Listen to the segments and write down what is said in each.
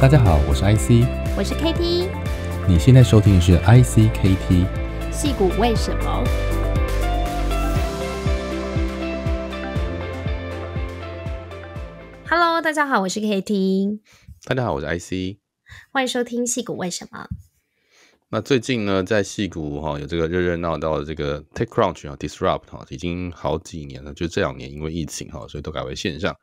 大家好，我是 IC，我是 KT，你现在收听的是 IC KT。戏股为什么？Hello，大家好，我是 KT。大家好，我是 IC，欢迎收听戏股为什么？那最近呢，在戏股哈有这个热热闹的这个 Take Crunch 啊，Disrupt 啊，已经好几年了，就这两年因为疫情哈，所以都改为线上。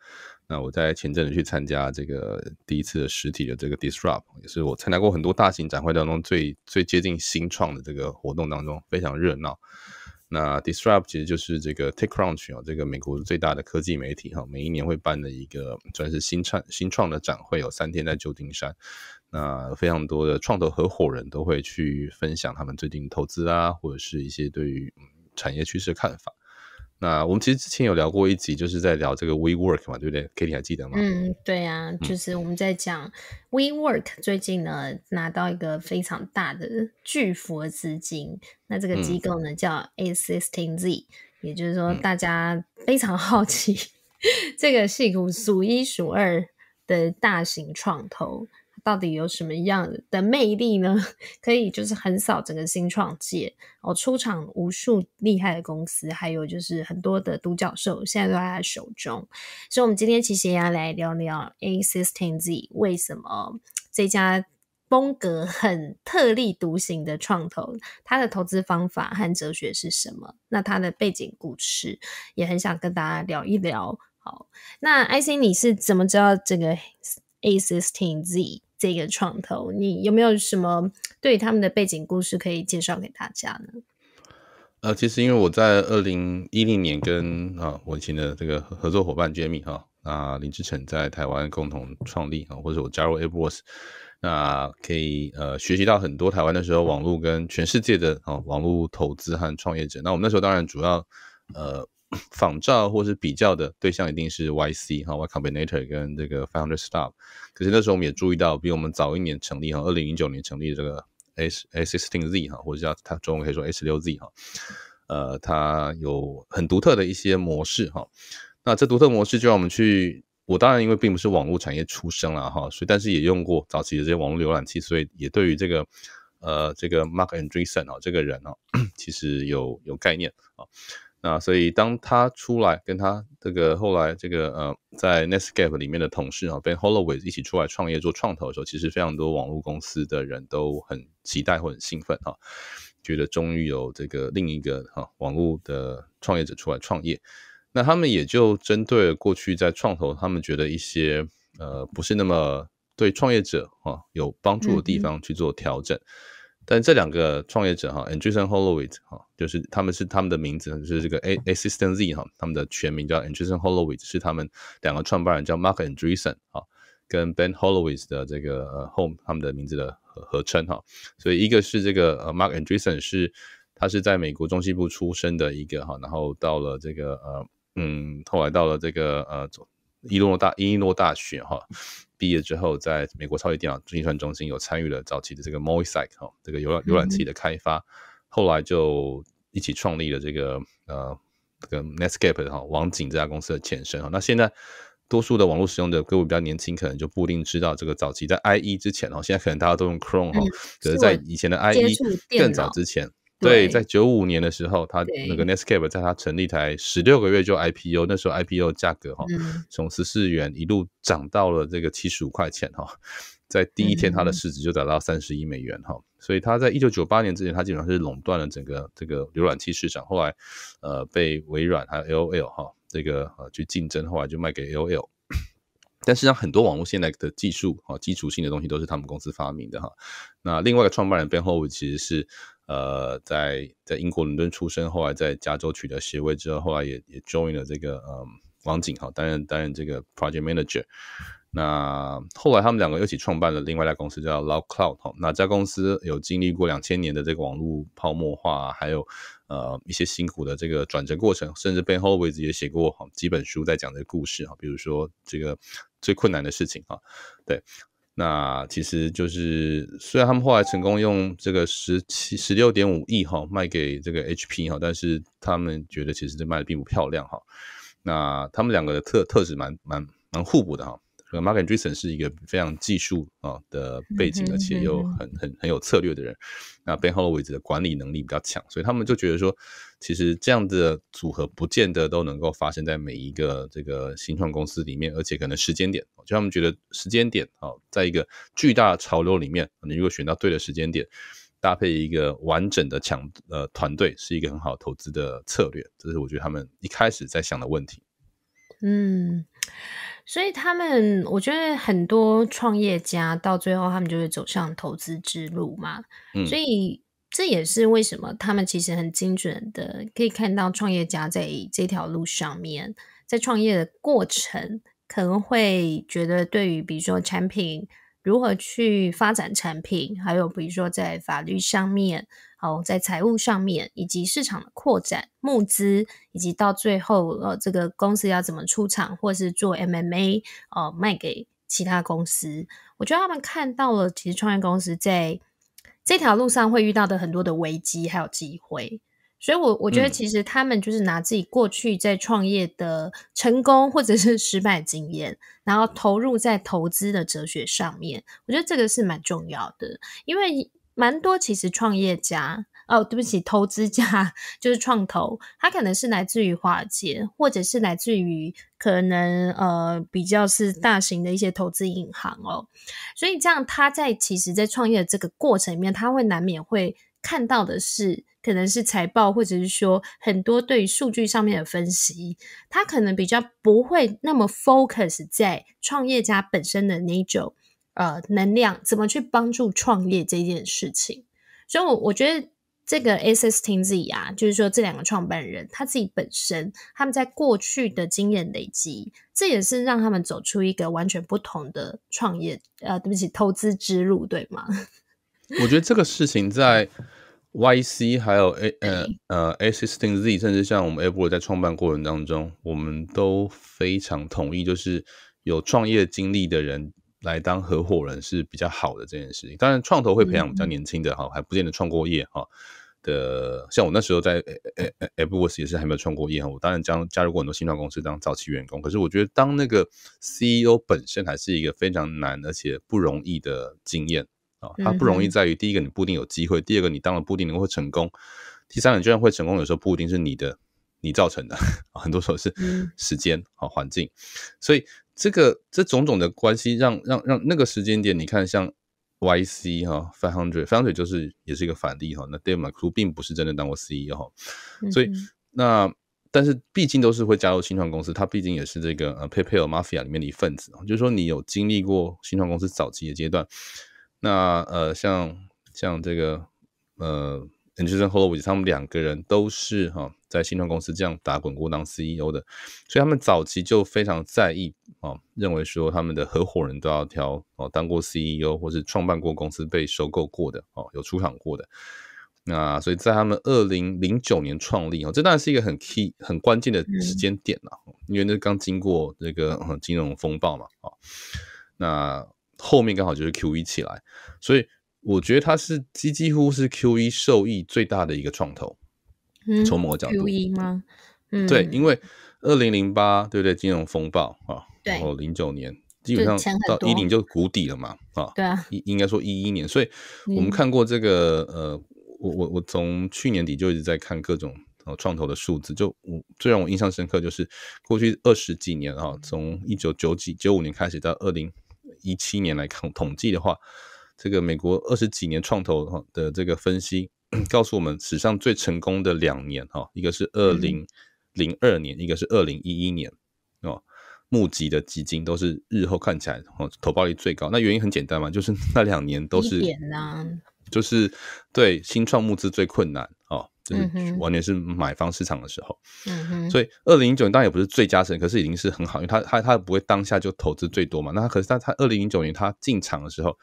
那我在前阵子去参加这个第一次的实体的这个 Disrupt，也是我参加过很多大型展会当中最最接近新创的这个活动当中非常热闹。那 Disrupt 其实就是这个 TechCrunch 啊，这个美国最大的科技媒体哈，每一年会办的一个算是新创新创的展会，有三天在旧金山。那非常多的创投合伙人都会去分享他们最近投资啊，或者是一些对于产业趋势的看法。那我们其实之前有聊过一集，就是在聊这个 WeWork 嘛，对不对？Kitty 还记得吗？嗯，对啊，就是我们在讲 WeWork 最近呢拿到一个非常大的巨幅资金，那这个机构呢叫 a n g z 也就是说大家非常好奇 这个是数数一数二的大型创投。到底有什么样的魅力呢？可以就是横扫整个新创界哦，出场无数厉害的公司，还有就是很多的独角兽现在都在他手中。所以，我们今天其实也要来聊聊 A. S. s T. Z 为什么这家风格很特立独行的创投，它的投资方法和哲学是什么？那它的背景故事也很想跟大家聊一聊。好，那 I. C. 你是怎么知道这个 A. S. i s T. n Z？这个创投，你有没有什么对他们的背景故事可以介绍给大家呢？呃，其实因为我在二零一零年跟啊，我以前的这个合作伙伴 Jamie 哈，那林志成在台湾共同创立啊，或者我加入 a p p o s 那可以呃学习到很多台湾的时候网络跟全世界的啊网络投资和创业者。那我们那时候当然主要呃。仿照或是比较的对象一定是 Y C 哈，Y Combinator 跟这个 f o u n d e r s t a r 可是那时候我们也注意到，比我们早一年成立哈，二零零九年成立的这个 S S x i s t n Z 哈，或者叫它中文可以说 S 六 Z 哈，呃，它有很独特的一些模式哈。那这独特模式就让我们去，我当然因为并不是网络产业出身了哈，所以但是也用过早期的这些网络浏览器，所以也对于这个呃这个 Mark Andreessen 哦这个人哦，其实有有概念啊。啊，所以当他出来跟他这个后来这个呃，在 Netscape 里面的同事啊，Ben Holloway 一起出来创业做创投的时候，其实非常多网络公司的人都很期待或很兴奋哈，觉得终于有这个另一个哈网络的创业者出来创业，那他们也就针对过去在创投他们觉得一些呃不是那么对创业者哈有帮助的地方去做调整。但这两个创业者哈，Andrews o n Holloway 哈，就是他们是他们的名字是这个 A Assistant Z 哈，他们的全名叫 Andrews o n Holloway 是他们两个创办人叫 Mark a n d r e o s 哈，跟 Ben Holloway 的这个呃 e 他们的名字的合合称哈，所以一个是这个呃 Mark a n d r e o s 是他是在美国中西部出生的一个哈，然后到了这个呃嗯后来到了这个呃伊诺大伊诺大学哈。毕业之后，在美国超级电脑计算中心有参与了早期的这个 Mosaic 哦，这个浏览浏览器的开发，后来就一起创立了这个呃这个 Netscape 哈网景这家公司的前身啊。那现在多数的网络使用者，各位比较年轻，可能就不一定知道这个早期在 IE 之前哦，现在可能大家都用 Chrome 哈，可是，在以前的 IE 更早之前。对，在九五年的时候，他那个 Netscape 在他成立才十六个月就 I P o 那时候 I P o 价格哈，从十四元一路涨到了这个七十五块钱哈，在第一天它的市值就达到三十亿美元哈，所以它在一九九八年之前，它基本上是垄断了整个这个浏览器市场。后来呃，被微软还有 AOL 哈，这个呃去竞争，后来就卖给 AOL。但际上，很多网络现在的技术啊，基础性的东西都是他们公司发明的哈。那另外一个创办人背后其实是。呃，在在英国伦敦出生，后来在加州取得学位之后，后来也也 j o i n 了这个嗯网景哈担任担任这个 project manager。那后来他们两个一起创办了另外一家公司叫 Love Cloud 哈，那家公司有经历过两千年的这个网络泡沫化，还有呃一些辛苦的这个转折过程，甚至背后位置也写过几本书在讲这个故事哈，比如说这个最困难的事情啊，对。那其实就是，虽然他们后来成功用这个十七十六点五亿哈卖给这个 H P 哈，但是他们觉得其实这卖的并不漂亮哈。那他们两个的特特质蛮蛮蛮互补的哈。Magan Jason 是一个非常技术啊的背景，而且又很很很有策略的人。那 Ben h a w 的管理能力比较强，所以他们就觉得说，其实这样的组合不见得都能够发生在每一个这个新创公司里面，而且可能时间点，就他们觉得时间点哦，在一个巨大潮流里面，你如果选到对的时间点，搭配一个完整的强呃团队，是一个很好投资的策略。这是我觉得他们一开始在想的问题。嗯。所以他们，我觉得很多创业家到最后，他们就会走上投资之路嘛。所以这也是为什么他们其实很精准的可以看到创业家在这条路上面，在创业的过程，可能会觉得对于比如说产品如何去发展产品，还有比如说在法律上面。好，在财务上面，以及市场的扩展、募资，以及到最后呃，这个公司要怎么出场，或是做 MMA 呃，卖给其他公司。我觉得他们看到了，其实创业公司在这条路上会遇到的很多的危机还有机会。所以，我我觉得其实他们就是拿自己过去在创业的成功或者是失败经验，然后投入在投资的哲学上面。我觉得这个是蛮重要的，因为。蛮多其实创业家哦，对不起，投资家 就是创投，他可能是来自于华尔街，或者是来自于可能呃比较是大型的一些投资银行哦。所以这样，他在其实，在创业这个过程里面，他会难免会看到的是，可能是财报，或者是说很多对于数据上面的分析，他可能比较不会那么 focus 在创业家本身的那种。呃，能量怎么去帮助创业这件事情？所以，我我觉得这个 assisting z 啊，就是说这两个创办人他自己本身他们在过去的经验累积，这也是让他们走出一个完全不同的创业呃，对不起，投资之路，对吗？我觉得这个事情在 Y C 还有 A 呃呃 assisting z，甚至像我们 Apple 在创办过程当中，我们都非常同意，就是有创业经历的人。来当合伙人是比较好的这件事情。当然，创投会培养比较年轻的哈，还不见得创过业哈的。像我那时候在 Apple 也是还没有创过业哈。我当然加加入过很多新创公司当早期员工，可是我觉得当那个 CEO 本身还是一个非常难而且不容易的经验啊。它不容易在于第一个你不一定有机会，第二个你当了不一定能够成功，第三你就算会成功，有时候不一定是你的你造成的，很多时候是时间啊环境，所以。这个这种种的关系，让让让那个时间点，你看像 YC 哈，Five Hundred Five Hundred 就是也是一个反例哈。那 d e m a r u 并不是真的当过 CEO 哈，所以那但是毕竟都是会加入新创公司，他毕竟也是这个呃 PayPal Mafia 里面的一份子啊，就是说你有经历过新创公司早期的阶段。那呃像像这个呃 Andrews 和 Holoway，他们两个人都是哈。在新创公司这样打滚过当 CEO 的，所以他们早期就非常在意啊，认为说他们的合伙人都要挑哦，当过 CEO 或者创办过公司、被收购过的哦，有出场过的。那所以在他们二零零九年创立啊，这当然是一个很 key、很关键的时间点了，因为那刚经过那个金融风暴嘛啊，那后面刚好就是 Qe 起来，所以我觉得它是几几乎是 Qe 受益最大的一个创投。从某个角度，嗯，对，因为二零零八，对不对？金融风暴啊，然后零九年，基本上到一零就谷底了嘛，啊，对啊，应应该说一一年，所以我们看过这个，呃，我我我从去年底就一直在看各种呃创投的数字，就我最让我印象深刻就是过去二十几年啊，从一九九几九五年开始到二零一七年来看统计的话，这个美国二十几年创投哈的这个分析。告诉我们史上最成功的两年哈，一个是二零零二年，一个是二零一一年哦，募集的基金都是日后看起来哦，投报率最高。那原因很简单嘛，就是那两年都是，就是对新创募资最困难。就是完全是买方市场的时候，所以二零零九年当然也不是最佳时间，可是已经是很好，因为他他他不会当下就投资最多嘛。那可是他他二零零九年他进场的时候，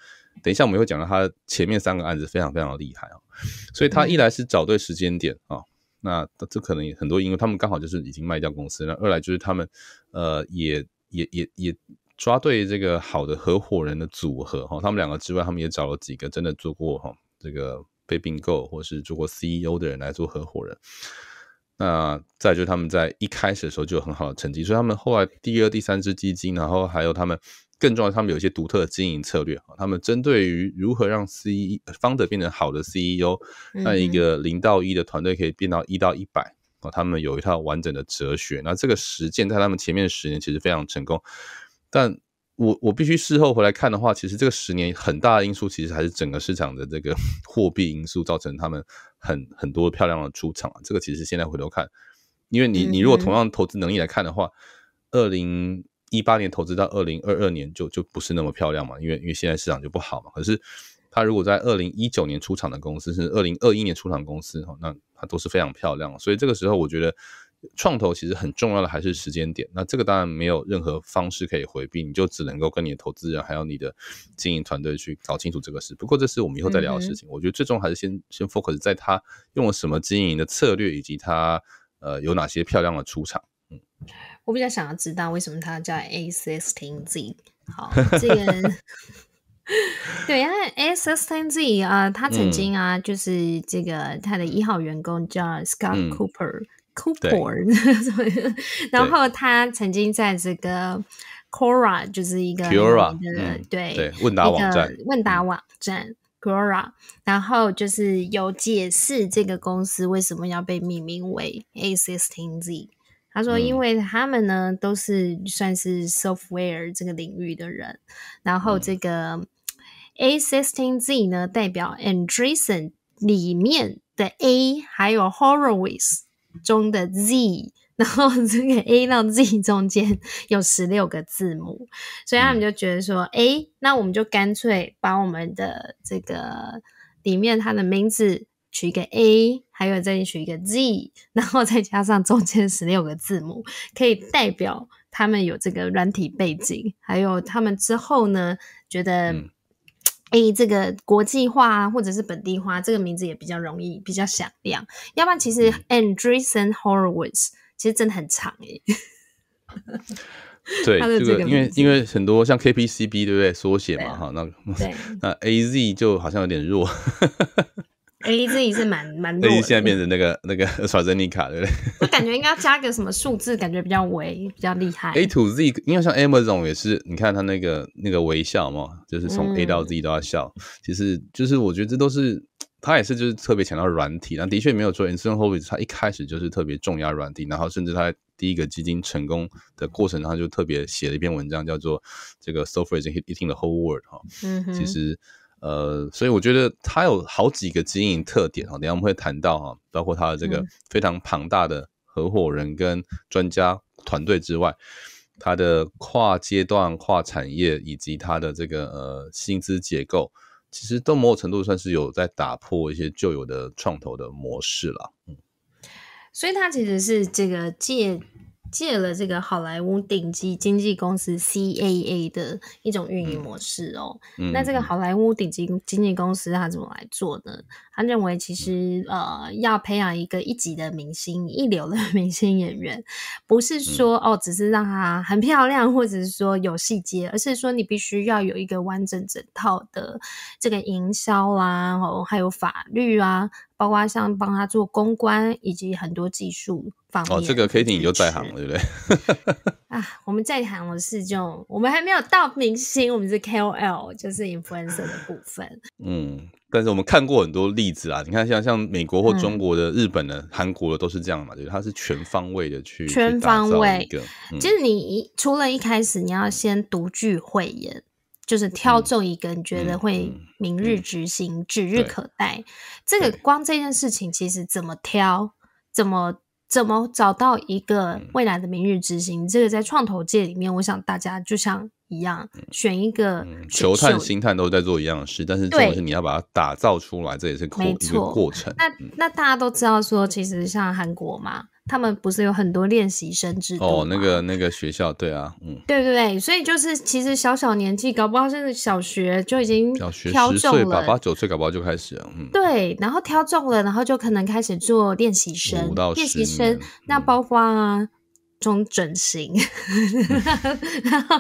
等一下我们会讲到他前面三个案子非常非常的厉害啊。所以他一来是找对时间点啊，那这可能很多因为他们刚好就是已经卖掉公司了；二来就是他们呃也也也也抓对这个好的合伙人的组合哈。他们两个之外，他们也找了几个真的做过哈这个。被并购，或是做过 CEO 的人来做合伙人。那再就他们在一开始的时候就有很好的成绩，所以他们后来第二、第三支基金，然后还有他们更重要，他们有一些独特的经营策略他们针对于如何让 CEO f 变成好的 CEO，那一个零到一的团队可以变到一到一百啊。他们有一套完整的哲学，那这个实践在他们前面十年其实非常成功，但。我我必须事后回来看的话，其实这个十年很大的因素，其实还是整个市场的这个 货币因素造成他们很很多漂亮的出场。这个其实现在回头看，因为你你如果同样投资能力来看的话，二零一八年投资到二零二二年就就不是那么漂亮嘛，因为因为现在市场就不好嘛。可是他如果在二零一九年出场的公司，是二零二一年出场公司，那它都是非常漂亮。所以这个时候，我觉得。创投其实很重要的还是时间点，那这个当然没有任何方式可以回避，你就只能够跟你的投资人还有你的经营团队去搞清楚这个事。不过这是我们以后再聊的事情。我觉得最终还是先先 focus 在他用了什么经营的策略，以及他呃有哪些漂亮的出场。嗯，我比较想要知道为什么他叫 A S T Z。好，这边 对啊，A S T n Z 啊，他曾经啊，就是这个他的一号员工叫 Scott Cooper。Cooporn，然后他曾经在这个 c o r a 就是一个的对问答网站问答网站 c o r a 然后就是有解释这个公司为什么要被命名为 a s s i s t i n g Z。他说，因为他们呢都是算是 software 这个领域的人，然后这个 a s s i s t i n g Z 呢代表 a n d r e e s o n 里面的 A 还有 Horowitz。中的 Z，然后这个 A 到 Z 中间有十六个字母，所以他们就觉得说，哎，那我们就干脆把我们的这个里面它的名字取一个 A，还有再取一个 Z，然后再加上中间十六个字母，可以代表他们有这个软体背景，还有他们之后呢觉得。哎，这个国际化啊，或者是本地化，这个名字也比较容易，比较响亮。要不然，其实 a n d r e e s e n Horowitz，其实真的很长哎。对，这个因为因为很多像 KPCB，对不对？缩写嘛，哈，那 那 AZ 就好像有点弱。A 自己是蛮蛮弱，A 现在变成那个那个 耍珍妮卡，对不对？我感觉应该要加个什么数字，感觉比较微比较厉害。A to Z，因为像 Amazon 也是，你看他那个那个微笑嘛，就是从 A 到 Z 都要笑。其实，就是我觉得这都是他也是就是特别强调软体。那的确没有错 i n s t a n t h o b b e 他一开始就是特别重压软体，然后甚至他第一个基金成功的过程，他就特别写了一篇文章，叫做这个 software is hitting the whole world 哈。嗯哼。其实。呃，所以我觉得它有好几个经营特点哈，等下我们会谈到哈，包括它的这个非常庞大的合伙人跟专家团队之外，它的跨阶段跨产业以及它的这个呃薪资结构，其实都某种程度算是有在打破一些旧有的创投的模式了。嗯，所以它其实是这个借。借了这个好莱坞顶级经纪公司 CAA 的一种运营模式哦，那这个好莱坞顶级经纪公司他怎么来做呢？他认为其实呃，要培养一个一级的明星、一流的 明星演员，不是说哦，只是让她很漂亮或者是说有细节，而是说你必须要有一个完整整套的这个营销啊，哦，还有法律啊。包括像帮他做公关，以及很多技术方面。哦，这个 Kitty 你就在行，了，对不对？啊，我们在行的是就我们还没有到明星，我们是 KOL，就是 influencer 的部分。嗯，但是我们看过很多例子啊，你看像像美国的、日本的、韩国的，都是这样嘛，就是他是全方位的去全方位。就是你除了一开始，你要先独具慧眼。就是挑中一个，你觉得会明日之星，指日可待。这个光这件事情，其实怎么挑，怎么怎么找到一个未来的明日之星，这个在创投界里面，我想大家就像一样，选一个，球探、星探都在做一样的事，但是重题是你要把它打造出来，这也是一个过程。那那大家都知道说，其实像韩国嘛。他们不是有很多练习生制度哦，那个那个学校，对啊，嗯，对对对，所以就是其实小小年纪，搞不好现在小学就已经挑学十岁吧，八九岁搞不好就开始了，嗯，对，然后挑中了，然后就可能开始做练习生，练习生那包括。从整形，然后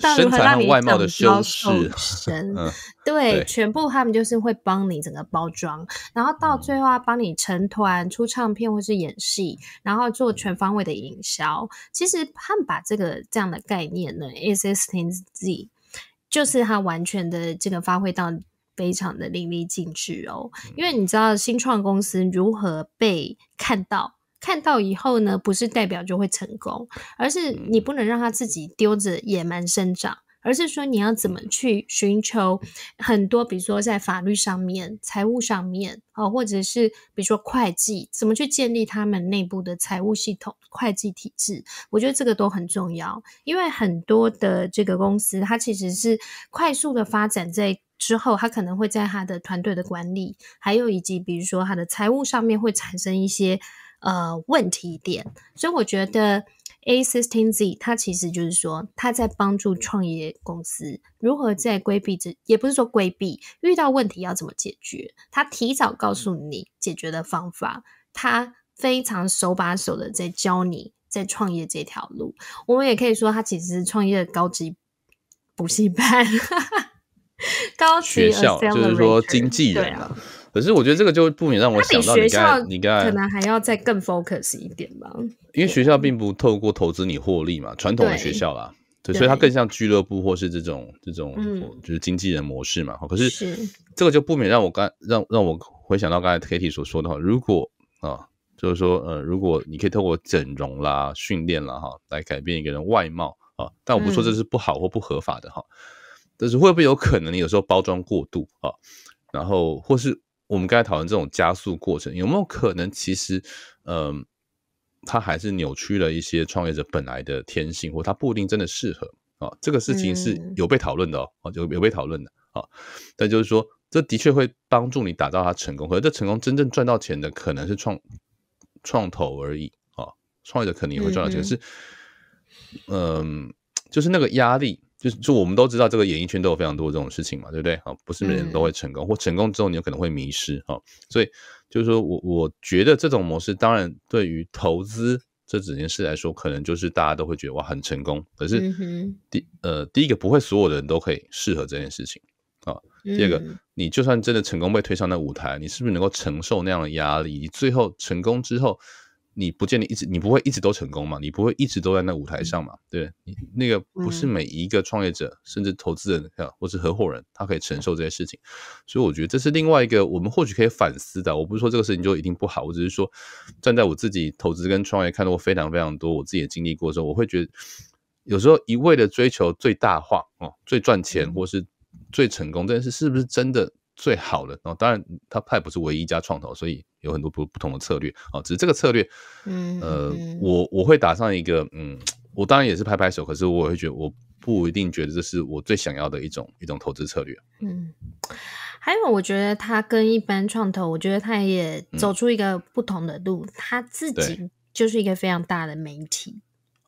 到如何让你的修饰，身，对，全部他们就是会帮你整个包装，然后到最后帮你成团、出唱片或是演戏，然后做全方位的营销。其实他们把这个这样的概念呢，assistant z，就是他完全的这个发挥到非常的淋漓尽致哦。因为你知道新创公司如何被看到。看到以后呢，不是代表就会成功，而是你不能让他自己丢着野蛮生长，而是说你要怎么去寻求很多，比如说在法律上面、财务上面哦，或者是比如说会计怎么去建立他们内部的财务系统、会计体制，我觉得这个都很重要，因为很多的这个公司，它其实是快速的发展，在之后，它可能会在它的团队的管理，还有以及比如说它的财务上面会产生一些。呃，问题点，所以我觉得 A sixteen Z 它其实就是说，它在帮助创业公司如何在规避这，也不是说规避，遇到问题要怎么解决，它提早告诉你解决的方法，它非常手把手的在教你，在创业这条路，我们也可以说，它其实是创业的高级补习班，高级学校，就是说经纪人啊。可是我觉得这个就不免让我想到，你刚，可能还要再更 focus 一点吧。因为学校并不透过投资你获利嘛，传统的学校啦，对，所以它更像俱乐部或是这种这种，嗯，就是经纪人模式嘛。可是这个就不免让我刚让让我回想到刚才 k a t i e 所说的话，如果啊，就是说呃，如果你可以透过整容啦、训练啦哈，来改变一个人外貌啊，但我不说这是不好或不合法的哈，但是会不会有可能你有时候包装过度啊，然后或是？我们该讨论这种加速过程有没有可能？其实，嗯，它还是扭曲了一些创业者本来的天性，或它不一定真的适合啊。这个事情是有被讨论的哦，就有被讨论的啊。但就是说，这的确会帮助你打造它成功，可是这成功真正赚到钱的可能是创创投而已啊。创业者可能也会赚到钱，是嗯，就是那个压力。就是，就我们都知道，这个演艺圈都有非常多这种事情嘛，对不对？啊，不是每人都会成功，或成功之后你有可能会迷失，哈。所以就是说我我觉得这种模式，当然对于投资这整件事来说，可能就是大家都会觉得哇很成功。可是第呃第一个不会所有的人都可以适合这件事情啊。第二个，你就算真的成功被推上那舞台，你是不是能够承受那样的压力？你最后成功之后。你不见得一直，你不会一直都成功嘛？你不会一直都在那舞台上嘛？对，你那个不是每一个创业者，甚至投资人啊，或是合伙人，他可以承受这些事情。所以我觉得这是另外一个我们或许可以反思的。我不是说这个事情就一定不好，我只是说站在我自己投资跟创业看到非常非常多我自己的经历过之后，我会觉得有时候一味的追求最大化哦，最赚钱或是最成功，这件事是不是真的？最好的，哦，当然他派不是唯一一家创投，所以有很多不不同的策略啊。只是这个策略，嗯呃，我我会打上一个，嗯，我当然也是拍拍手，可是我会觉得我不一定觉得这是我最想要的一种一种投资策略。嗯，还有我觉得他跟一般创投，我觉得他也走出一个不同的路，他自己就是一个非常大的媒体。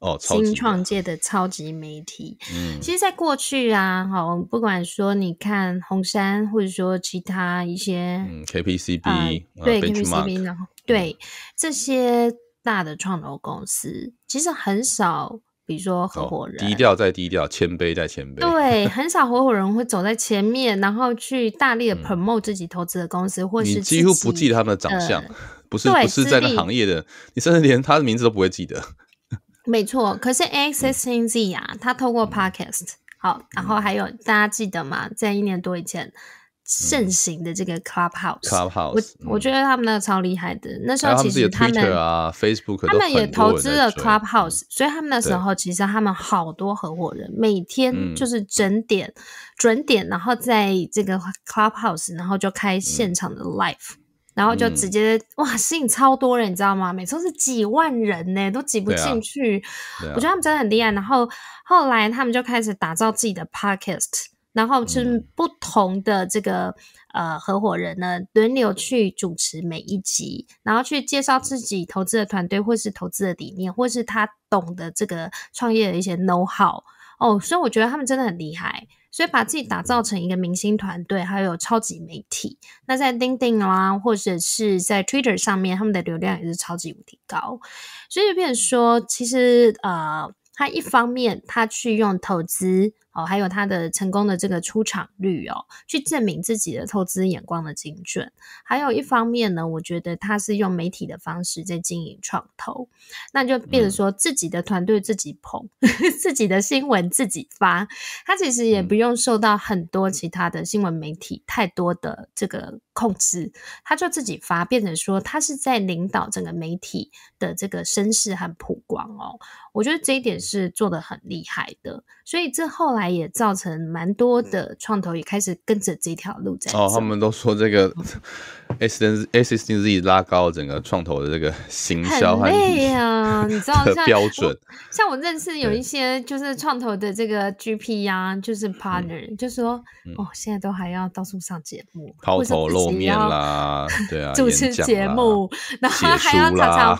哦，新创界的超级媒体。嗯，其实在过去啊，好，不管说你看红杉，或者说其他一些，嗯，KPCB，对 KPCB 后对这些大的创投公司，其实很少，比如说合伙人低调再低调，谦卑再谦卑，对，很少合伙人会走在前面，然后去大力的 promote 自己投资的公司，或是几乎不记得他们的长相，不是不是在那行业的，你甚至连他的名字都不会记得。没错，可是 A X S N Z 啊，他透过 podcast 好，然后还有大家记得吗？在一年多以前盛行的这个 Clubhouse，Clubhouse，我觉得他们那个超厉害的。那时候其实他们啊，Facebook，他们也投资了 Clubhouse，所以他们那时候其实他们好多合伙人每天就是整点、准点，然后在这个 Clubhouse，然后就开现场的 live。然后就直接哇，吸引超多人，你知道吗？每次都是几万人呢，都挤不进去。我觉得他们真的很厉害。然后后来他们就开始打造自己的 podcast，然后是不同的这个呃合伙人呢轮流去主持每一集，然后去介绍自己投资的团队或是投资的理念，或是他懂得这个创业的一些 know how。哦，所以我觉得他们真的很厉害。所以把自己打造成一个明星团队，还有超级媒体。那在钉钉啦，或者是在 Twitter 上面，他们的流量也是超级无敌高。所以变说，其实呃，他一方面他去用投资。哦，还有他的成功的这个出场率哦，去证明自己的投资眼光的精准。还有一方面呢，我觉得他是用媒体的方式在经营创投，那就变成说自己的团队自己捧，自己的新闻自己发。他其实也不用受到很多其他的新闻媒体太多的这个控制，他就自己发，变成说他是在领导整个媒体的这个声势和曝光哦。我觉得这一点是做的很厉害的，所以这后来。也造成蛮多的创投也开始跟着这条路在哦，他们都说这个 S S S N Z 拉高整个创投的这个行销很累啊，你知道？标准像我认识有一些就是创投的这个 G P 啊，就是 partner 就说哦，现在都还要到处上节目，抛头露面啦，对啊，主持节目，然后还要常常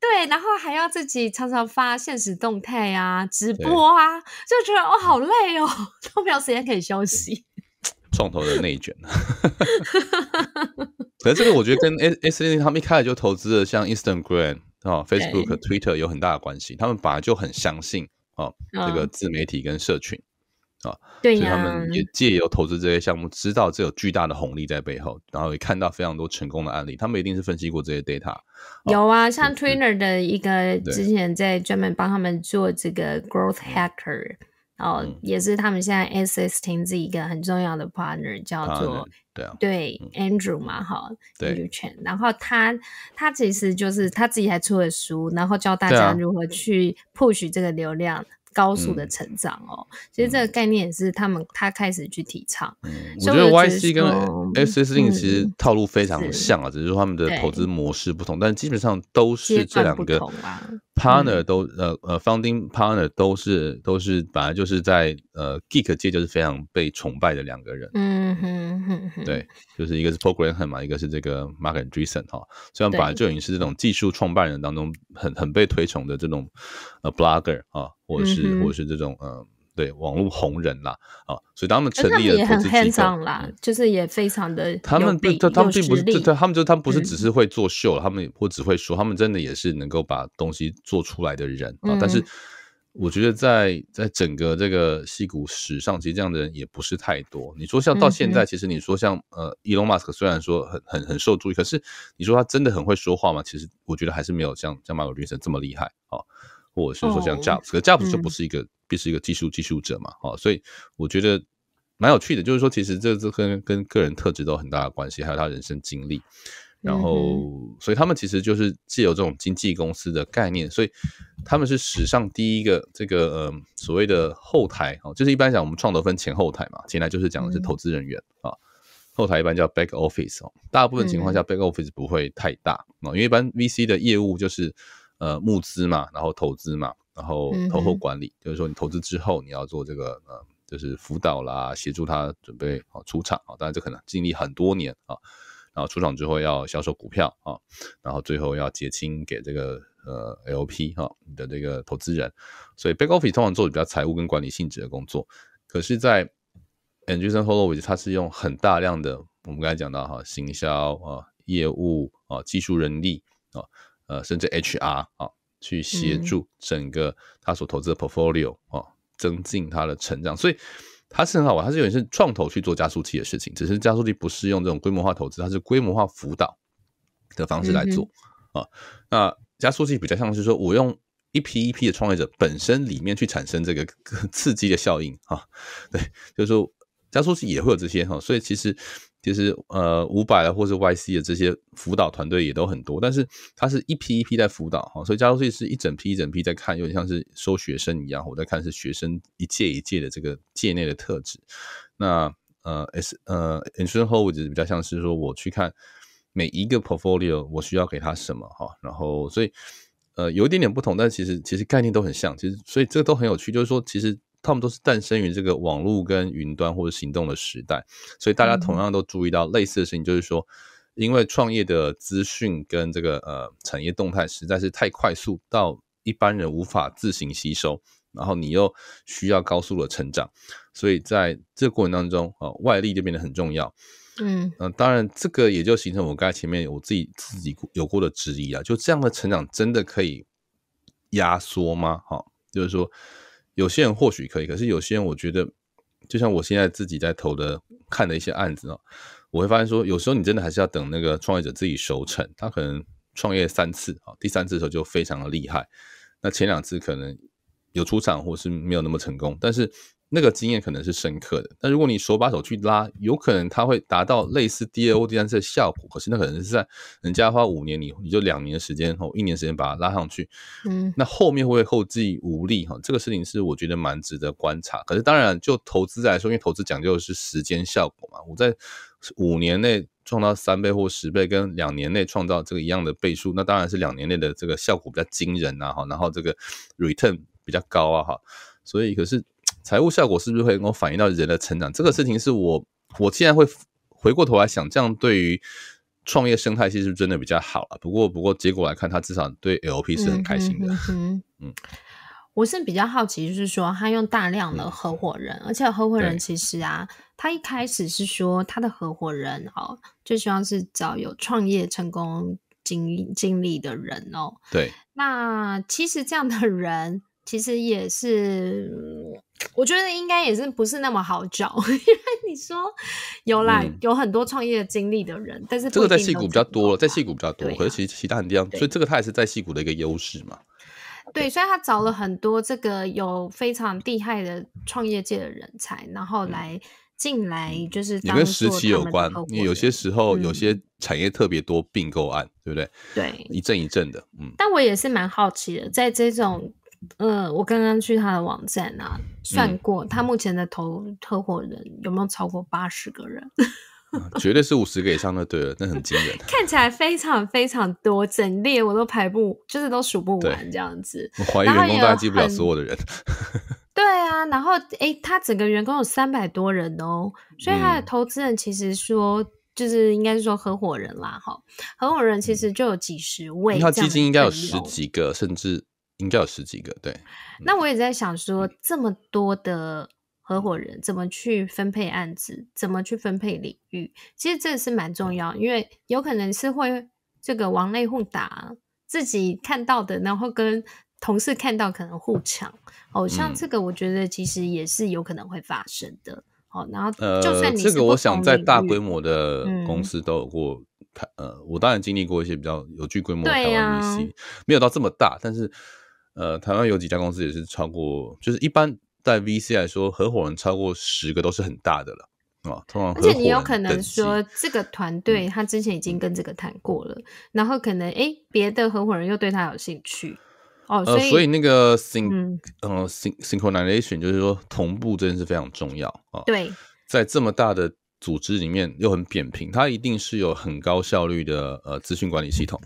对，然后还要自己常常发现实动态啊，直播啊，就觉得哦好。累哦，都没有时间可以休息。创投的内卷，可是这个我觉得跟 S S 零零他们一开始就投资的像 Instagram 啊、Facebook、Twitter 有很大的关系。他们本来就很相信啊这个自媒体跟社群啊，所以他们也借由投资这些项目，知道这有巨大的红利在背后，然后也看到非常多成功的案例。他们一定是分析过这些 data。有啊，像 Twitter 的一个之前在专门帮他们做这个 growth hacker。哦，也是他们现在 S S T 这一个很重要的 partner，叫做对对 Andrew 嘛，哈，Andrew Chen。然后他他其实就是他自己还出了书，然后教大家如何去 push 这个流量高速的成长哦。所以这个概念也是他们他开始去提倡。嗯，我觉得 Y C 跟 S S T 其实套路非常像啊，只是说他们的投资模式不同，但基本上都是这两个。partner 都呃呃，founding partner 都是都是本来就是在呃 geek 界就是非常被崇拜的两个人，嗯哼哼哼，对，就是一个是 programmer 嘛，一个是这个 Mark Jason 哈，虽然本来就已经是这种技术创办人当中很很被推崇的这种呃 blogger 啊，或者是或者是这种呃对网络红人啦，啊，所以他们成立了投资机构啦，就是也非常的他们，他他们并不是，对，他们就他们不是只是会做秀了，他们或只会说，他们真的也是能够把东西做出来的人啊。但是我觉得，在在整个这个戏骨史上，其实这样的人也不是太多。你说像到现在，其实你说像呃，伊隆马斯克虽然说很很很受注意，可是你说他真的很会说话吗？其实我觉得还是没有像像马尔宾森这么厉害啊。或者是说像 Jobs，可 Jobs 就不是一个，必是一个技术技术者嘛，哦，所以我觉得蛮有趣的，就是说其实这这跟跟个人特质都有很大的关系，还有他人生经历，然后所以他们其实就是既由这种经纪公司的概念，所以他们是史上第一个这个呃所谓的后台哦，就是一般讲我们创投分前后台嘛，前台就是讲的是投资人员啊，后台一般叫 back office 哦，大部分情况下 back office 不会太大啊，因为一般 VC 的业务就是。呃，募资嘛，然后投资嘛，然后投后管理，就是说你投资之后，你要做这个呃，就是辅导啦，协助他准备啊出场啊，当然这可能经历很多年啊，然后出场之后要销售股票啊，然后最后要结清给这个呃 L P 哈，你的这个投资人，所以 back 贝 f i 通常做比较财务跟管理性质的工作，可是，在 a n d r s o n Holoway l 他是用很大量的我们刚才讲到哈行销啊、业务啊、技术人力啊。呃，甚至 HR 啊，去协助整个他所投资的 portfolio 啊，增进他的成长，所以它是很好玩，它是有是创投去做加速器的事情，只是加速器不是用这种规模化投资，它是规模化辅导的方式来做啊。那加速器比较像是说我用一批一批的创业者本身里面去产生这个 刺激的效应啊，对，就是说加速器也会有这些哈，所以其实。其实呃，五百的或是 YC 的这些辅导团队也都很多，但是它是一批一批在辅导哈，所以加州税是一整批一整批在看，有点像是收学生一样，我在看是学生一届一届的这个界内的特质。那呃，S 呃 e n u r a n c e h o l d 比较像是说我去看每一个 portfolio，我需要给他什么哈，然后所以呃有一点点不同，但其实其实概念都很像，其实所以这个都很有趣，就是说其实。他们都是诞生于这个网络跟云端或者行动的时代，所以大家同样都注意到类似的事情，就是说，因为创业的资讯跟这个呃产业动态实在是太快速，到一般人无法自行吸收，然后你又需要高速的成长，所以在这个过程当中啊，外力就变得很重要。嗯，当然，这个也就形成我刚才前面我自己自己有过的质疑啊，就这样的成长真的可以压缩吗？哈，就是说。有些人或许可以，可是有些人我觉得，就像我现在自己在投的看的一些案子啊，我会发现说，有时候你真的还是要等那个创业者自己熟成，他可能创业三次啊，第三次的时候就非常的厉害，那前两次可能有出场或是没有那么成功，但是。那个经验可能是深刻的，那如果你手把手去拉，有可能它会达到类似 DIO、D 三次的效果，可是那可能是在人家花五年，你你就两年的时间，哈，一年时间把它拉上去，嗯，那后面会不会后继无力哈？这个事情是我觉得蛮值得观察。可是当然就投资来说，因为投资讲究是时间效果嘛，我在五年内创造三倍或十倍，跟两年内创造这个一样的倍数，那当然是两年内的这个效果比较惊人啊，哈，然后这个 return 比较高啊，哈，所以可是。财务效果是不是会能够反映到人的成长？这个事情是我我既然会回过头来想，这样对于创业生态其实真的比较好了。不过不过结果来看，他至少对 LP 是很开心的。嗯嗯，我是比较好奇，就是说他用大量的合伙人，而且合伙人其实啊，他一开始是说他的合伙人哦，最希望是找有创业成功经经历的人哦。对，那其实这样的人其实也是。我觉得应该也是不是那么好找，因为你说有来有很多创业经历的人，但是这个在戏股比较多，在戏股比较多，可是其其他很地方，所以这个他也是在戏股的一个优势嘛。对，所以他找了很多这个有非常厉害的创业界的人才，然后来进来就是你跟时期有关，因为有些时候有些产业特别多并购案，对不对？对，一阵一阵的。嗯，但我也是蛮好奇的，在这种。嗯，我刚刚去他的网站啊，算过他目前的投合伙人有没有超过八十个人？绝对是五十以上了。对，那很惊人。看起来非常非常多，整列我都排不，就是都数不完这样子。我怀疑员工大家记不了所有的人。对啊，然后哎，他整个员工有三百多人哦，所以他的投资人其实说，就是应该是说合伙人啦，哈，合伙人其实就有几十位。他基金应该有十几个，甚至。应该有十几个对，那我也在想说，这么多的合伙人怎么去分配案子，怎么去分配领域，其实这个是蛮重要，因为有可能是会这个王类互打，自己看到的，然后跟同事看到可能互抢，哦，像这个我觉得其实也是有可能会发生的，好，然后呃，这个我想在大规模的公司都有过，呃，我当然经历过一些比较有具规模的 LC，没有到这么大，但是。呃，台湾有几家公司也是超过，就是一般在 VC 来说，合伙人超过十个都是很大的了啊。通常，而且你有可能说这个团队他之前已经跟这个谈过了，然后可能哎别的合伙人又对他有兴趣哦，所以所以那个 s y n g 呃 s y n g synchronization 就是说同步这件事非常重要啊。对，在这么大的组织里面又很扁平，它一定是有很高效率的呃资讯管理系统。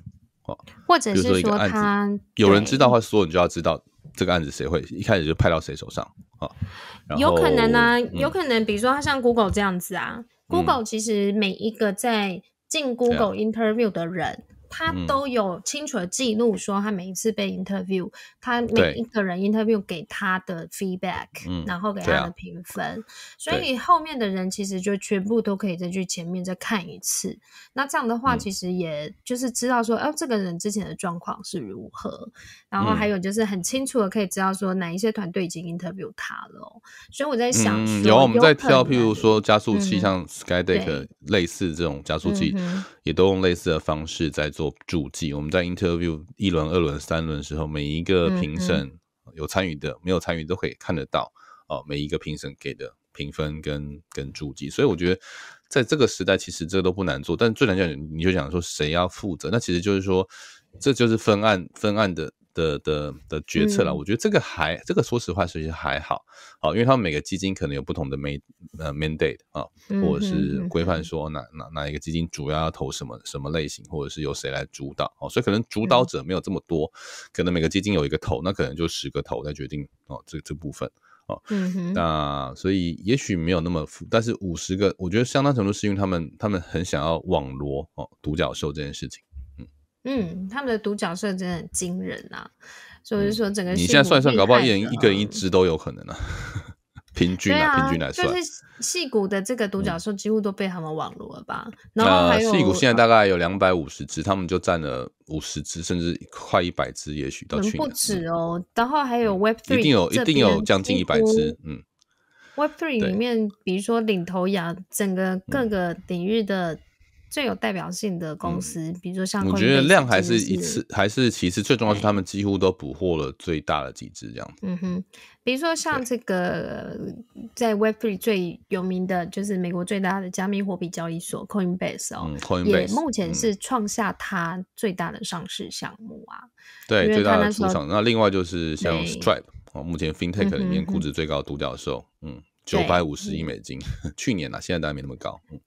或者是说他有人知道话，说你就要知道这个案子谁会一开始就派到谁手上啊？有可能呢，有可能，比如说他像 Google 这样子啊，Google 其实每一个在进 Google interview 的人。他都有清楚的记录，说他每一次被 interview，他每一个人 interview 给他的 feedback，嗯，然后给他的评分，所以后面的人其实就全部都可以再去前面再看一次。那这样的话，其实也就是知道说，哦，这个人之前的状况是如何，然后还有就是很清楚的可以知道说，哪一些团队已经 interview 他了。所以我在想说，有我们在跳，譬如说加速器，像 Skydeck 类似这种加速器，也都用类似的方式在。做注记，我们在 interview 一轮、二轮、三轮的时候，每一个评审有参与的、没有参与都可以看得到。哦，每一个评审给的评分跟跟注记，所以我觉得在这个时代，其实这都不难做。但最难讲，你就讲说谁要负责，那其实就是说，这就是分案分案的。的的的决策了，我觉得这个还这个说实话，其实还好啊，因为他们每个基金可能有不同的 main 呃 main date 啊，或者是规范说哪哪哪一个基金主要要投什么什么类型，或者是由谁来主导哦，所以可能主导者没有这么多，可能每个基金有一个头，那可能就十个头在决定哦这这部分哦，那所以也许没有那么富，但是五十个我觉得相当程度是因为他们他们很想要网罗哦独角兽这件事情。嗯，他们的独角兽真的很惊人啊！所以说，整个你现在算算，搞不好一人一个人一只都有可能啊。平均啊，平均来算，戏骨的这个独角兽几乎都被他们网罗了吧？然后还有戏骨现在大概有两百五十只，他们就占了五十只，甚至快一百只，也许到去年不止哦。然后还有 Web Three，一定有，一定有将近一百只。嗯，Web Three 里面，比如说领头羊，整个各个领域的。最有代表性的公司，比如说像我觉得量还是一次，还是其实最重要是他们几乎都捕获了最大的几只这样子。嗯哼，比如说像这个在 w e b Three 最有名的，就是美国最大的加密货币交易所 Coinbase 哦，也目前是创下它最大的上市项目啊。对，最大的出场。那另外就是像 Stripe 哦，目前 FinTech 里面估值最高独角兽，嗯，九百五十亿美金，去年啊，现在当然没那么高，嗯。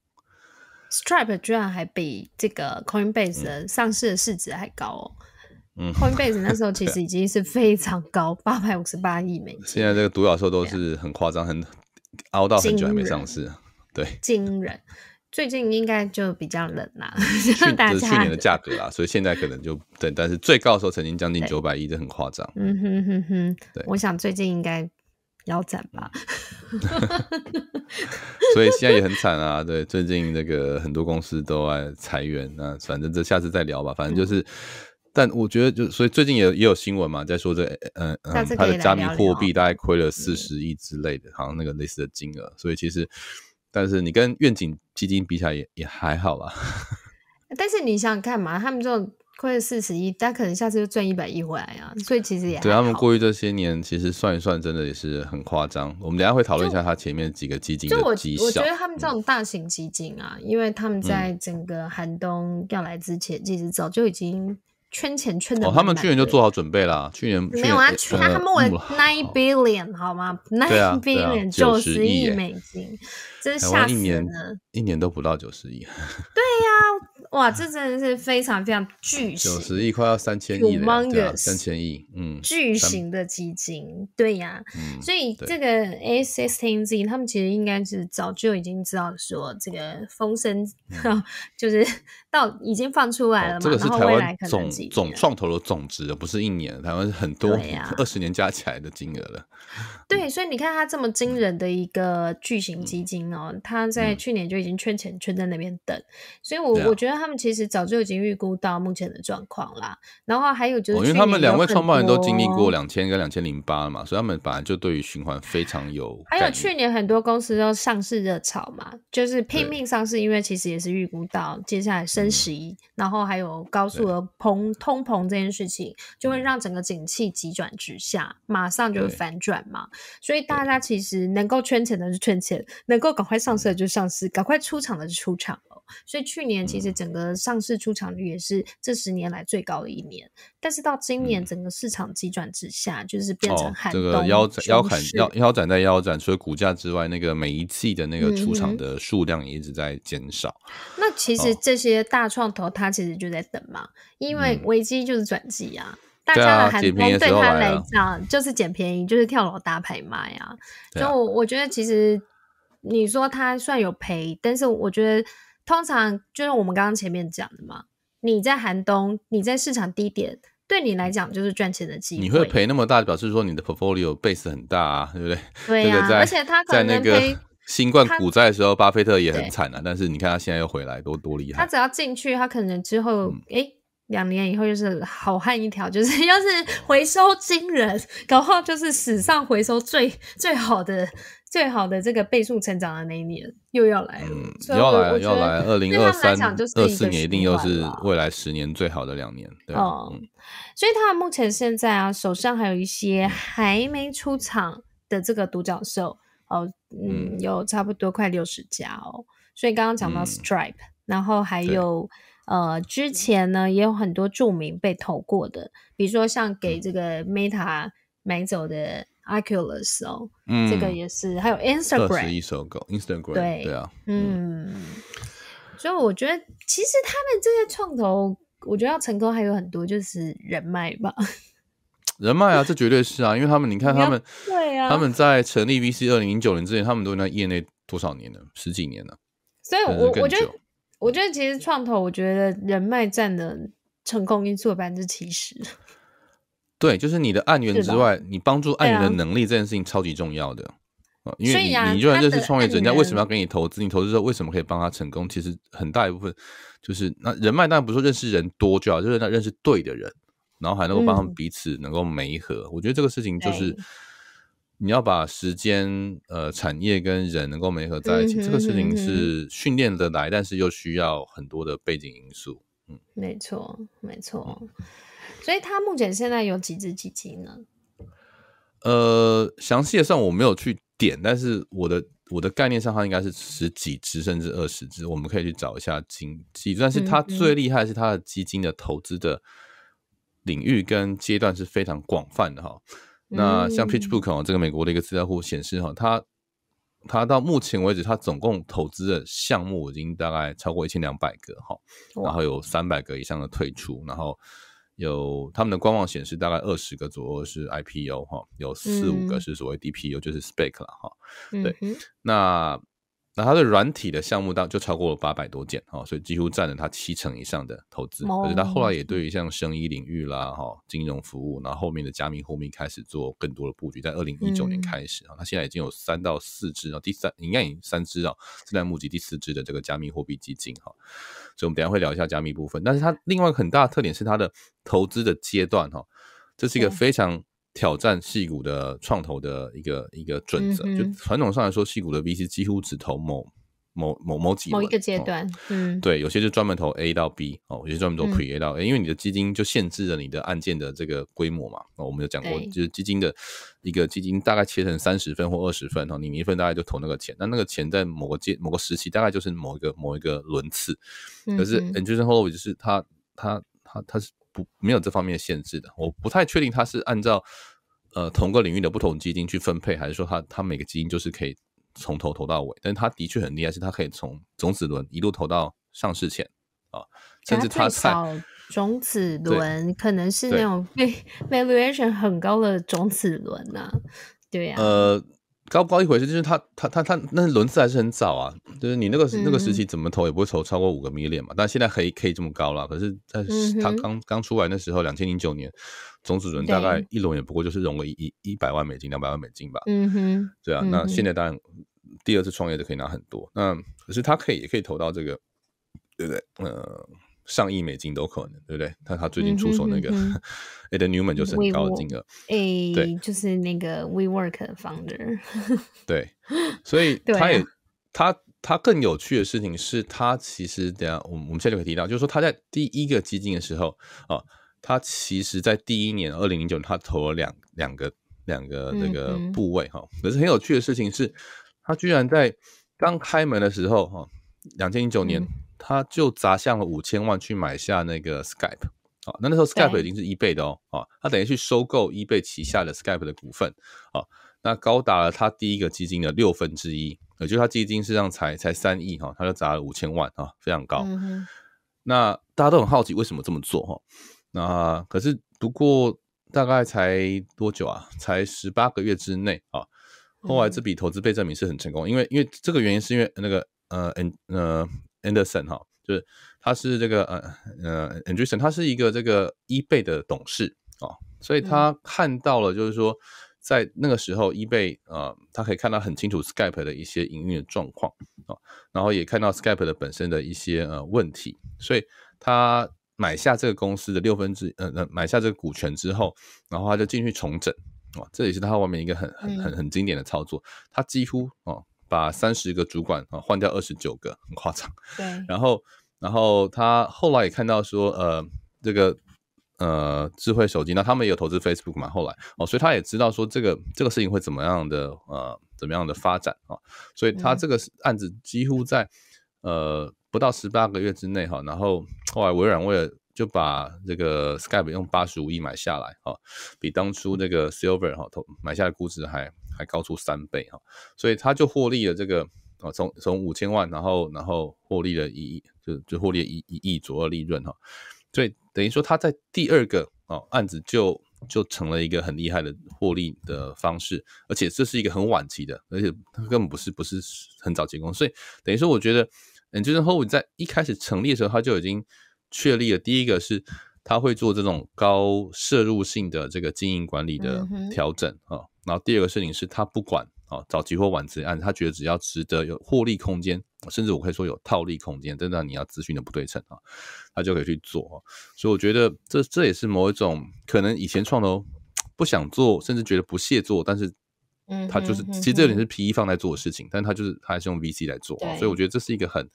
Stripe 居然还比这个 Coinbase 上市的市值还高哦。嗯，Coinbase 那时候其实 已经是非常高，八百五十八亿美金。现在这个独角兽都是很夸张，很熬到很久还没上市，对，惊人。最近应该就比较冷啦、就是、去年的价格啦，所以现在可能就对，但是最高的时候曾经将近九百亿，这很夸张。嗯哼哼哼，对，我想最近应该。腰斩吧，所以现在也很惨啊。对，最近那个很多公司都在裁员那反正这下次再聊吧。反正就是，但我觉得就所以最近也也有新闻嘛，在说这嗯嗯，他的加密货币大概亏了四十亿之类的，好像那个类似的金额。所以其实，但是你跟愿景基金比起来也也还好吧。但是你想看嘛？他们就。亏了四十一，但可能下次就赚一百亿回来啊！所以其实也对他们过去这些年，其实算一算，真的也是很夸张。我们等下会讨论一下他前面几个基金。就我我觉得他们这种大型基金啊，因为他们在整个寒冬要来之前，其实早就已经圈钱圈的。哦，他们去年就做好准备了，去年没有啊，去年他们为 nine billion 好吗？nine billion 九十亿美金。台下一年一年都不到九十亿。对呀，哇，这真的是非常非常巨型，九十亿快要三千亿了，对啊，三千亿，嗯，巨型的基金，对呀，所以这个 A S S T Z 他们其实应该是早就已经知道说这个风声，就是到已经放出来了，嘛，这个是台湾总总创投的总值，不是一年，台湾是很多，二十年加起来的金额了，对，所以你看它这么惊人的一个巨型基金。哦，他在去年就已经圈钱，圈在那边等，所以我我觉得他们其实早就已经预估到目前的状况啦。然后还有就是，因为他们两位创办人都经历过两千跟两千零八嘛，所以他们本来就对于循环非常有。还有去年很多公司都上市热潮嘛，就是拼命上市，因为其实也是预估到接下来升息，然后还有高速的膨通膨这件事情，就会让整个景气急转直下，马上就反转嘛。所以大家其实能够圈钱的是圈钱，能够搞。赶快上市就上市，赶快出场的出场了。所以去年其实整个上市出场率也是这十年来最高的一年。但是到今年，整个市场急转直下，就是变成寒这个腰腰砍腰腰斩在腰斩，除了股价之外，那个每一季的那个出场的数量也一直在减少。那其实这些大创投，它其实就在等嘛，因为危机就是转机啊。大家的寒冬对他来讲，就是捡便宜，就是跳楼大拍卖啊。就我觉得其实。你说他算有赔，但是我觉得通常就是我们刚刚前面讲的嘛，你在寒冬，你在市场低点，对你来讲就是赚钱的机会。你会赔那么大，表示说你的 portfolio base 很大，啊，对不对？对呀。而且他可能在那个 新冠股灾的时候，巴菲特也很惨啊。但是你看他现在又回来，多多厉害。他只要进去，他可能之后哎两年以后就是好汉一条，就是要 是回收惊人，然后就是史上回收最最好的。最好的这个倍速成长的那一年又要来了，要来要来。二零二三就二四年，一定又是未来十年最好的两年。哦，所以他目前现在啊，手上还有一些还没出场的这个独角兽哦，嗯，有差不多快六十家哦。所以刚刚讲到 Stripe，然后还有呃之前呢也有很多著名被投过的，比如说像给这个 Meta 买走的。i q u l u s 哦，这个也是，还有 Instagram，一 Instagram，对对啊，嗯，所以我觉得其实他们这些创投，我觉得要成功还有很多就是人脉吧，人脉啊，这绝对是啊，因为他们你看他们，对啊，他们在成立 VC 二零零九年之前，他们都在业内多少年了，十几年了，所以我我觉得我觉得其实创投，我觉得人脉占的成功因素百分之七十。对，就是你的案源之外，你帮助案源的能力这件事情超级重要的，啊，因为你你就算认识创业者，人家为什么要给你投资？你投资之后为什么可以帮他成功？其实很大一部分就是那人脉，当然不是说认识人多就好，就是那认识对的人，然后还能够帮他们彼此能够媒合。我觉得这个事情就是你要把时间、呃，产业跟人能够媒合在一起，这个事情是训练的来，但是又需要很多的背景因素。嗯，没错，没错。所以他目前现在有几只基金呢？呃，详细的算我没有去点，但是我的我的概念上，它应该是十几只甚至二十只，我们可以去找一下经济。但是它最厉害是它的基金的投资的领域跟阶段是非常广泛的哈。那像 PitchBook 啊，这个美国的一个资料库显示哈，它它到目前为止，它总共投资的项目已经大概超过一千两百个哈，然后有三百个以上的退出，然后。有他们的官网显示，大概二十个左右是 IPO 哈，有四五个是所谓 DPU，就是 SPAC 了哈。对，那。那它的软体的项目到就超过了八百多件哈，所以几乎占了它七成以上的投资。而且它后来也对于像生意领域啦哈，金融服务，然后后面的加密货币开始做更多的布局。在二零一九年开始啊，它现在已经有三到四支啊，第三应该已经三支啊，正在募集第四支的这个加密货币基金哈。所以我们等下会聊一下加密部分。但是它另外一个很大的特点是它的投资的阶段哈，这是一个非常。挑战戏股的创投的一个一个准则，就传统上来说，戏股的 VC 几乎只投某某某某几，某一个阶段，嗯，对，有些就专门投 A 到 B 哦，有些专门投 Pre A 到 A，因为你的基金就限制了你的案件的这个规模嘛。我们有讲过，就是基金的一个基金大概切成三十份或二十份哦，你一份大概就投那个钱，那那个钱在某个阶某个时期大概就是某一个某一个轮次，可是 a n g e l o n o l l o w 就是他他。啊，它是不没有这方面的限制的，我不太确定它是按照呃同个领域的不同基金去分配，还是说它它每个基金就是可以从头投到尾？但是它的确很厉害，是它可以从种子轮一路投到上市前啊，甚至太少种子轮，可能是那种被 valuation 很高的种子轮呐。对呀。呃，高不高一回事，就是他他他他，那轮次还是很早啊，就是你那个那个时期怎么投也不会投超过五个 million 嘛。但现在可以可以这么高了，可是他他刚刚出来那时候，两千零九年，总资本大概一轮也不过就是融了一一百万美金、两百万美金吧。嗯哼，对啊，那现在当然第二次创业就可以拿很多，那可是他可以也可以投到这个，对不对？嗯。上亿美金都可能，对不对？他他最近出手那个，Ed Newman 就是很高的金额。哎，对，就是那个 WeWork Founder。对，所以 他也他他更有趣的事情是他其实等下我们我们现在就可以提到，就是说他在第一个基金的时候啊，他其实，在第一年二零零九，他投了两两个两个那个部位哈。可是很有趣的事情是，他居然在刚开门的时候哈，两千零九年。他就砸向了五千万去买下那个 Skype，好，那那时候 Skype 已经是一倍的哦，啊，他等于去收购一倍旗下的 Skype 的股份，啊，那高达了他第一个基金的六分之一，也就是他基金实际上才才三亿哈，他就砸了五千万啊，非常高。那大家都很好奇为什么这么做哈，那可是不过大概才多久啊？才十八个月之内啊，后来这笔投资被证明是很成功，因为因为这个原因是因为那个呃嗯呃。Anderson 哈，就是他是这个呃呃 Anderson，他是一个这个 eBay 的董事啊，所以他看到了就是说，在那个时候 eBay 他可以看到很清楚 Skype 的一些营运状况啊，然后也看到 Skype 的本身的一些呃问题，所以他买下这个公司的六分之呃呃买下这个股权之后，然后他就进去重整啊，这也是他外面一个很很很很经典的操作，他几乎哦。把三十个主管啊换掉二十九个，很夸张。对，然后，然后他后来也看到说，呃，这个呃，智慧手机，那他们也有投资 Facebook 嘛？后来哦，所以他也知道说这个这个事情会怎么样的呃，怎么样的发展啊？所以他这个案子几乎在呃不到十八个月之内哈，然后后来微软为了。就把这个 Skype 用八十五亿买下来啊，比当初那个 Silver 哈投买下的估值还还高出三倍啊，所以他就获利了这个啊，从从五千万，然后然后获利了一亿，就就获利一一亿左右利润哈，所以等于说他在第二个啊案子就就成了一个很厉害的获利的方式，而且这是一个很晚期的，而且根本不是不是很早结工，所以等于说我觉得嗯，就是 t 在一开始成立的时候他就已经。确立的第一个是，他会做这种高摄入性的这个经营管理的调整啊。然后第二个事情是他不管啊，早期或晚级案，他觉得只要值得有获利空间，甚至我可以说有套利空间，真的你要资讯的不对称啊，他就可以去做。所以我觉得这这也是某一种可能以前创投不想做，甚至觉得不屑做，但是他就是其实这点是 PE 放在做的事情，但他就是他还是用 VC 来做。所以我觉得这是一个很。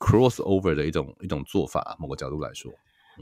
crossover 的一种一种做法，某个角度来说，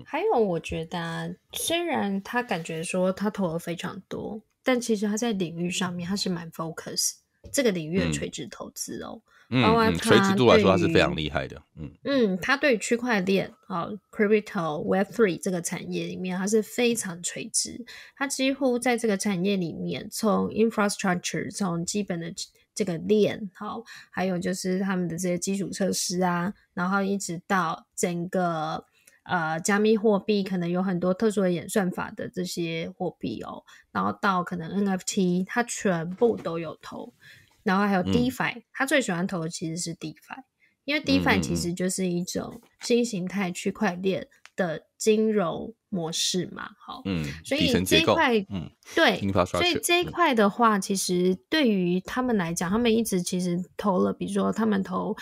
还有我觉得，虽然他感觉说他投了非常多，但其实他在领域上面他是蛮 focus 这个领域的垂直投资哦，嗯，垂直度来说他是非常厉害的，嗯嗯，他对区块链啊，crypto Web three 这个产业里面，他是非常垂直，他几乎在这个产业里面，从 infrastructure 从基本的。这个链好，还有就是他们的这些基础设施啊，然后一直到整个呃加密货币，可能有很多特殊的演算法的这些货币哦，然后到可能 NFT，它全部都有投，然后还有 DeFi，他最喜欢投的其实是 DeFi，因为 DeFi 其实就是一种新形态区块链的金融。模式嘛，好，嗯，所以这一块，嗯，对，所以这一块的话，其实对于他们来讲，他们一直其实投了，比如说他们投，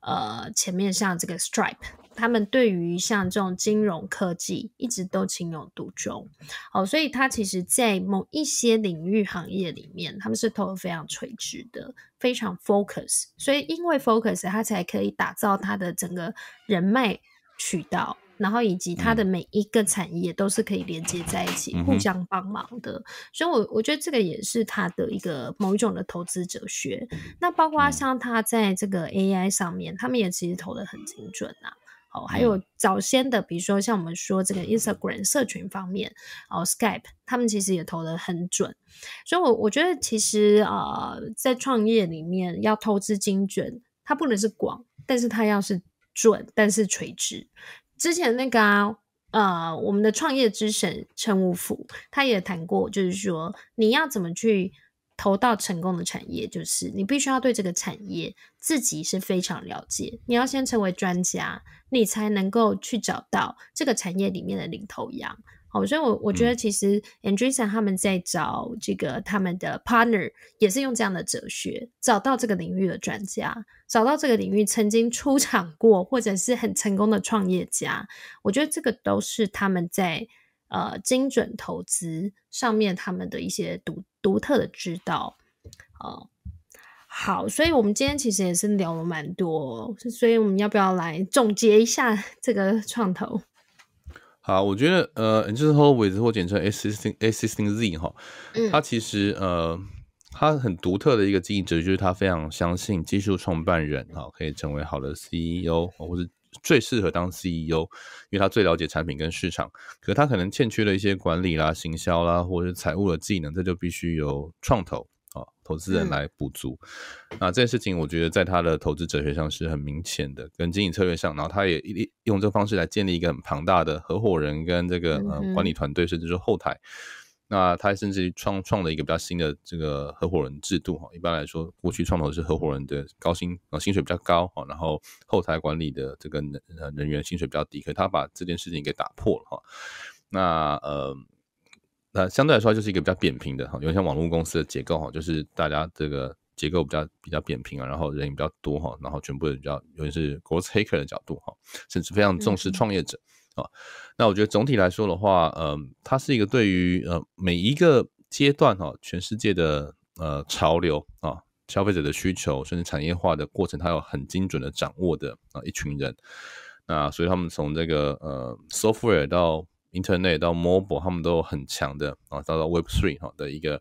呃，前面像这个 Stripe，他们对于像这种金融科技一直都情有独钟，好，所以他其实，在某一些领域行业里面，他们是投的非常垂直的，非常 focus，所以因为 focus，它才可以打造它的整个人脉渠道。然后以及它的每一个产业都是可以连接在一起，互相帮忙的。所以，我我觉得这个也是它的一个某一种的投资哲学。那包括像它在这个 AI 上面，他们也其实投的很精准啊。哦，还有早先的，比如说像我们说这个 Instagram 社群方面，哦，Skype，他们其实也投的很准。所以，我我觉得其实啊，在创业里面要投资精准，它不能是广，但是它要是准，但是垂直。之前那个啊，呃，我们的创业之神陈武福，他也谈过，就是说，你要怎么去投到成功的产业，就是你必须要对这个产业自己是非常了解，你要先成为专家，你才能够去找到这个产业里面的领头羊。好，所以，我我觉得其实 a n d r e s e n 他们在找这个他们的 partner 也是用这样的哲学，找到这个领域的专家，找到这个领域曾经出场过或者是很成功的创业家。我觉得这个都是他们在呃精准投资上面他们的一些独独特的知道。哦，好，所以我们今天其实也是聊了蛮多，所以我们要不要来总结一下这个创投？好，我觉得呃，Angel Ho Z 或简称 a s s i s t a n a s s i s t i n g Z 哈，他其实呃，他很独特的一个经营哲就是他非常相信技术创办人哈可以成为好的 CEO 或是最适合当 CEO，因为他最了解产品跟市场，可是他可能欠缺了一些管理啦、行销啦，或者是财务的技能，这就必须由创投。投资人来补足，那这件事情我觉得在他的投资哲学上是很明显的，跟经营策略上，然后他也用这个方式来建立一个很庞大的合伙人跟这个呃管理团队，甚至是后台。那他甚至创创了一个比较新的这个合伙人制度哈。一般来说，过去创投是合伙人的高薪啊，薪水比较高哈，然后后台管理的这个呃人员薪水比较低，可他把这件事情给打破了哈。那呃。那相对来说，就是一个比较扁平的哈，有些网络公司的结构哈，就是大家这个结构比较比较扁平啊，然后人也比较多哈，然后全部比较，尤其是 growth hacker 的角度哈，甚至非常重视创业者啊。那我觉得总体来说的话，嗯，他是一个对于呃每一个阶段哈，全世界的呃潮流啊，消费者的需求，甚至产业化的过程，他有很精准的掌握的啊一群人。那所以他们从这个呃 software 到 Internet 到 Mobile，他们都很强的啊，到到 Web Three 哈的一个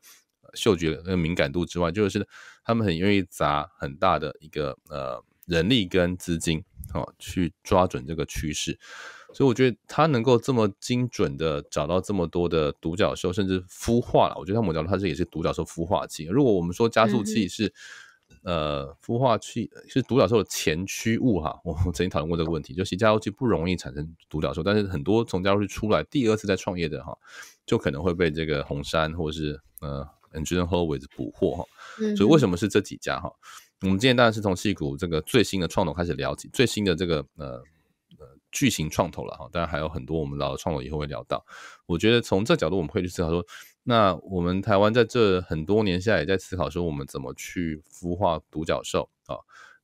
嗅觉的敏感度之外，就是他们很愿意砸很大的一个呃人力跟资金啊，去抓准这个趋势。所以我觉得他能够这么精准的找到这么多的独角兽，甚至孵化了。我觉得他们讲的，他这也是独角兽孵化器。如果我们说加速器是。呃，孵化器是独角兽的前驱物哈，我曾经讨论过这个问题，就是加优器不容易产生独角兽，但是很多从加优器出来，第二次在创业的哈，就可能会被这个红杉或者是呃 e n g i n e e r w a y s 捕获哈。所以为什么是这几家哈？我们今天当然是从戏骨这个最新的创投开始聊起，最新的这个呃呃巨型创投了哈，当然还有很多我们老的创投以后会聊到。我觉得从这角度我们会去思考说。那我们台湾在这很多年下来也在思考说，我们怎么去孵化独角兽啊？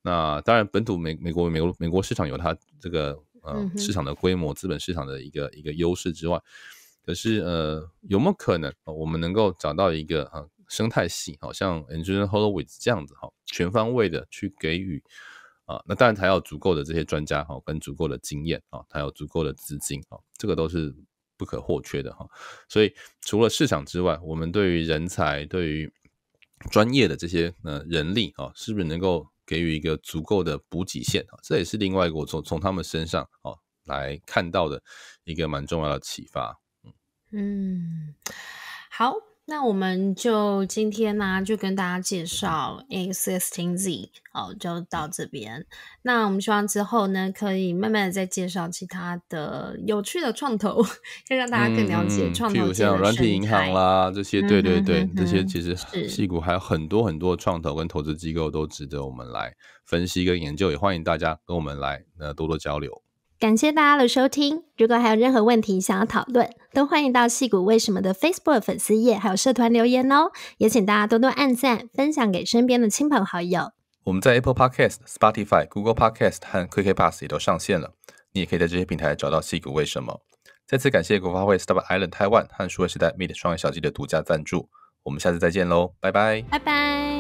那当然，本土美美国美国美国市场有它这个呃市场的规模、资本市场的一个一个优势之外，可是呃有没有可能我们能够找到一个呃生态系？好像 e n g i n e e r Hollowways 这样子哈，全方位的去给予啊？那当然他要足够的这些专家哈，跟足够的经验啊，还有足够的资金啊，这个都是。不可或缺的哈，所以除了市场之外，我们对于人才、对于专业的这些呃人力啊，是不是能够给予一个足够的补给线啊？这也是另外一个我从从他们身上哦来看到的一个蛮重要的启发。嗯，好。那我们就今天呢，就跟大家介绍 Existing Z，好，就到这边。那我们希望之后呢，可以慢慢的再介绍其他的有趣的创投，可以让大家更了解创投。嗯比如像软体银行啦，这些，对对对，这些其实戏股还有很多很多创投跟投资机构都值得我们来分析跟研究，也欢迎大家跟我们来呃多多交流。感谢大家的收听。如果还有任何问题想要讨论，都欢迎到《戏骨为什么》的 Facebook 粉丝页还有社团留言哦。也请大家多多按赞，分享给身边的亲朋好友。我们在 Apple Podcast、Spotify、Google Podcast 和 KK Plus 也都上线了，你也可以在这些平台找到《戏骨为什么》。再次感谢国发会、s t a b Island Taiwan 和数位时代 Meet 双眼小记的独家赞助。我们下次再见喽，拜拜，拜拜。